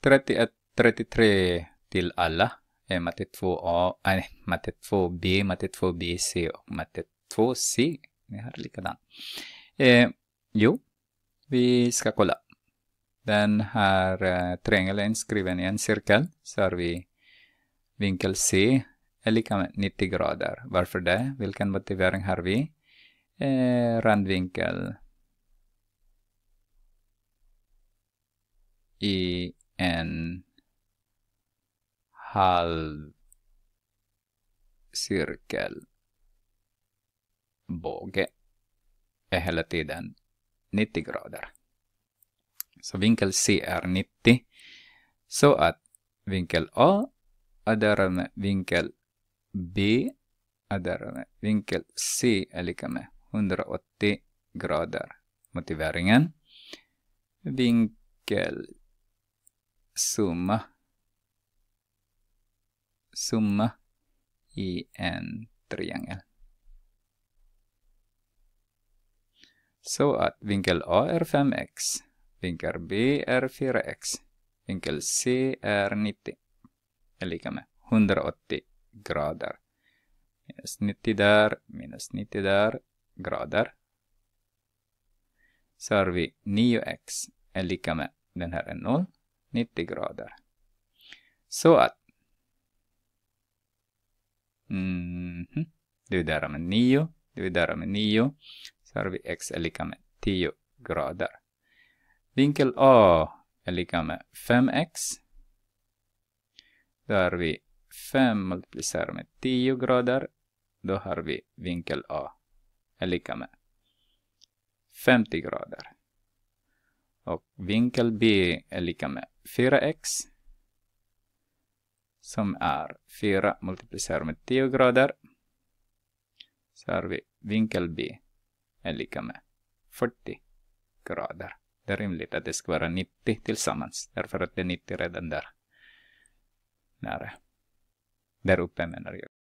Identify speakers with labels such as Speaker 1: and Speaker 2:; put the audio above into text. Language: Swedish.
Speaker 1: 30 33 till alla är eh, matte 2A, nej, matte 2B, matte 2BC och matte 2C. Det här är likadant. Eh, jo, vi ska kolla. Den här eh, triangeln inskriven i en cirkel så har vi vinkel C är lika med 90 grader. Varför det? Vilken motivering har vi? Eh, randvinkel i en halv cirkelbåge är hela tiden 90 grader. Så vinkel C är 90. Så att vinkel A är där vinkel B är där vinkel C är lika med 180 grader. Motiveringen. Vinkel summa. Summa i en triangel. Så att vinkel A är 5x, vinkel B är 4x, vinkel C är 90. Är lika med 180 grader. Minus 90 där, minus 90 där, grader. Så har vi 9x är lika med, den här är 0. 90 grader. Så att... Mm, mm-hmm, dividera med 9, dividera med 9. Så har vi x är lika med 10 grader. Vinkel A är lika med 5x. Då har vi 5 multiplicerat med 10 grader. Då har vi vinkel A är lika med 50 grader. Och vinkel B är lika med 4x som är 4 multiplicerat med 10 grader. Så har vi vinkel B är lika med 40 grader. Det är rimligt att det ska vara 90 tillsammans, därför att det är 90 redan där nära. Där uppe menar jag.